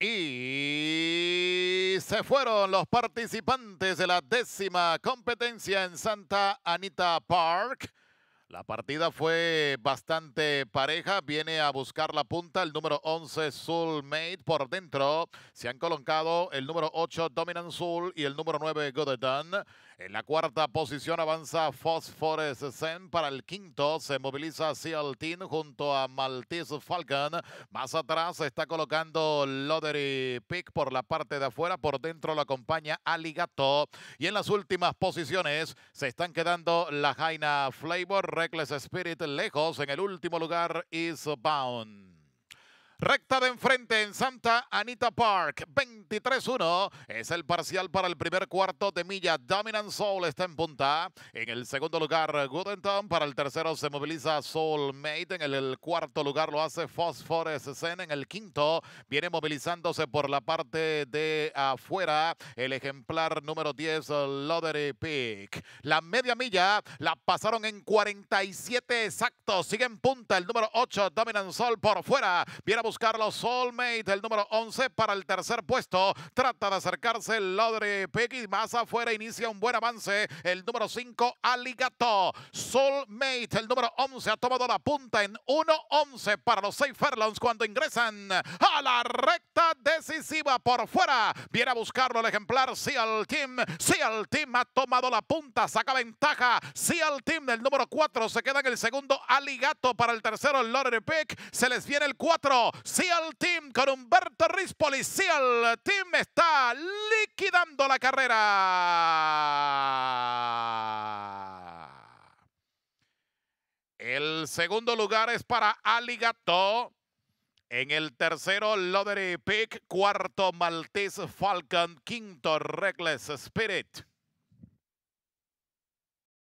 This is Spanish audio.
Y se fueron los participantes de la décima competencia en Santa Anita Park. La partida fue bastante pareja. Viene a buscar la punta el número 11, Soulmate. Por dentro se han colocado el número 8, Dominant Soul, y el número 9, Godedan. En la cuarta posición avanza Zen. Para el quinto se moviliza Seal Team junto a Maltese Falcon. Más atrás se está colocando Lottery Pick por la parte de afuera. Por dentro lo acompaña Aligato. Y en las últimas posiciones se están quedando la Jaina Flavor. Reckless Spirit lejos en el último lugar, Is Bound. Recta de enfrente en Santa Anita Park, 23-1 es el parcial para el primer cuarto de milla. Dominant Soul está en punta. En el segundo lugar, Goodenton. Para el tercero se moviliza Soulmate. En el cuarto lugar lo hace Zen, En el quinto viene movilizándose por la parte de afuera el ejemplar número 10, Lottery Pick. La media milla la pasaron en 47 exactos. Sigue en punta el número 8, Dominant Soul por fuera. Viene buscarlo Soulmate, el número 11 para el tercer puesto. Trata de acercarse el Lodre y Más afuera inicia un buen avance. El número 5, Aligato. Soulmate, el número 11, ha tomado la punta en 1-11 para los 6 Fairlands cuando ingresan a la recta decisiva por fuera. Viene a buscarlo el ejemplar Seal Team. Seal Team ha tomado la punta, saca ventaja. Seal Team del número 4 se queda en el segundo. Aligato para el tercero, Lodre pick, Se les viene el 4. Seal Team con Humberto Rispoli. Seal Team está liquidando la carrera. El segundo lugar es para Aligato. En el tercero, Lottery Pick. Cuarto, Maltese Falcon. Quinto, Reckless Spirit.